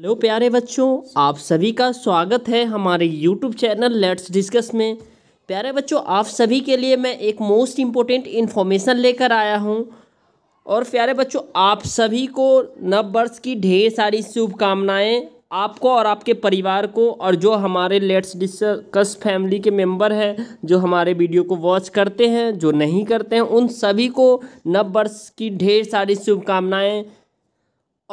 hello प्यारे बच्चों आप सभी का स्वागत है हमारे यूट्यूब चैनल लेट्स डिस्कस में प्यारे बच्चों आप सभी के लिए मैं एक मोस्ट इम्पोर्टेंट इन्फॉर्मेशन लेकर आया हूं और प्यारे बच्चों आप सभी को नव वर्ष की ढेर सारी शुभकामनाएं आपको और आपके परिवार को और जो हमारे लेट्स डिस्कस फैमिली के मेंबर हैं जो हमारे वीडियो को वॉच करते हैं जो नहीं करते हैं उन सभी को नव वर्ष की ढेर सारी शुभकामनाएँ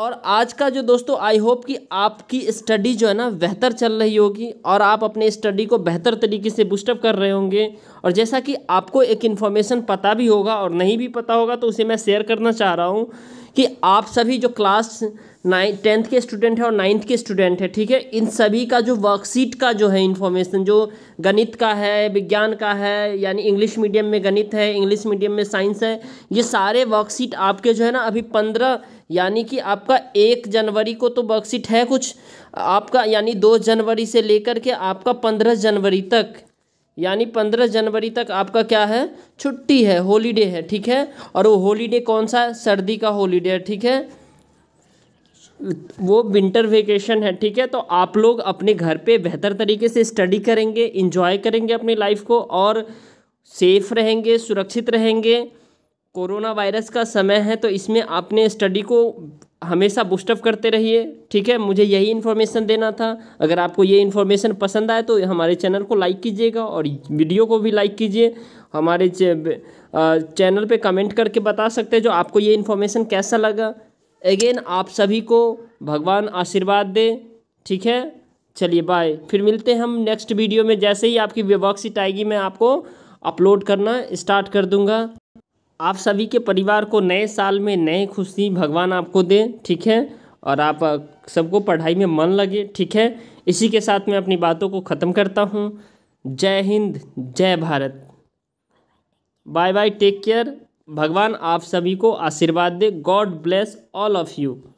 और आज का जो दोस्तों आई होप कि आपकी स्टडी जो है ना बेहतर चल रही होगी और आप अपने स्टडी को बेहतर तरीके से बूस्टअप कर रहे होंगे और जैसा कि आपको एक इन्फॉर्मेशन पता भी होगा और नहीं भी पता होगा तो उसे मैं शेयर करना चाह रहा हूँ कि आप सभी जो क्लास नाइन टेंथ के स्टूडेंट हैं और नाइन्थ के स्टूडेंट हैं ठीक है इन सभी का जो वर्कशीट का जो है इन्फॉर्मेशन जो गणित का है विज्ञान का है यानी इंग्लिश मीडियम में गणित है इंग्लिश मीडियम में साइंस है ये सारे वर्कशीट आपके जो है ना अभी पंद्रह यानी कि आपका एक जनवरी को तो वर्कशीट है कुछ आपका यानी दो जनवरी से लेकर के आपका पंद्रह जनवरी तक यानी पंद्रह जनवरी तक आपका क्या है छुट्टी है हॉलीडे है ठीक है और वो हॉलीडे कौन सा है सर्दी का हॉलीडे है ठीक है वो विंटर वेकेशन है ठीक है तो आप लोग अपने घर पे बेहतर तरीके से स्टडी करेंगे इंजॉय करेंगे अपनी लाइफ को और सेफ रहेंगे सुरक्षित रहेंगे कोरोना वायरस का समय है तो इसमें आपने स्टडी को हमेशा बुस्टअप करते रहिए ठीक है मुझे यही इन्फॉर्मेशन देना था अगर आपको ये इन्फॉर्मेशन पसंद आए तो हमारे चैनल को लाइक कीजिएगा और वीडियो को भी लाइक कीजिए हमारे चैनल पे कमेंट करके बता सकते हैं जो आपको ये इन्फॉर्मेशन कैसा लगा अगेन आप सभी को भगवान आशीर्वाद दे ठीक है चलिए बाय फिर मिलते हैं हम नेक्स्ट वीडियो में जैसे ही आपकी वेबॉक्सीट आएगी मैं आपको अपलोड करना स्टार्ट कर दूँगा आप सभी के परिवार को नए साल में नए खुशी भगवान आपको दे ठीक है और आप सबको पढ़ाई में मन लगे ठीक है इसी के साथ मैं अपनी बातों को ख़त्म करता हूँ जय हिंद जय Bharat bye bye take care भगवान आप सभी को आशीर्वाद दे God bless all of you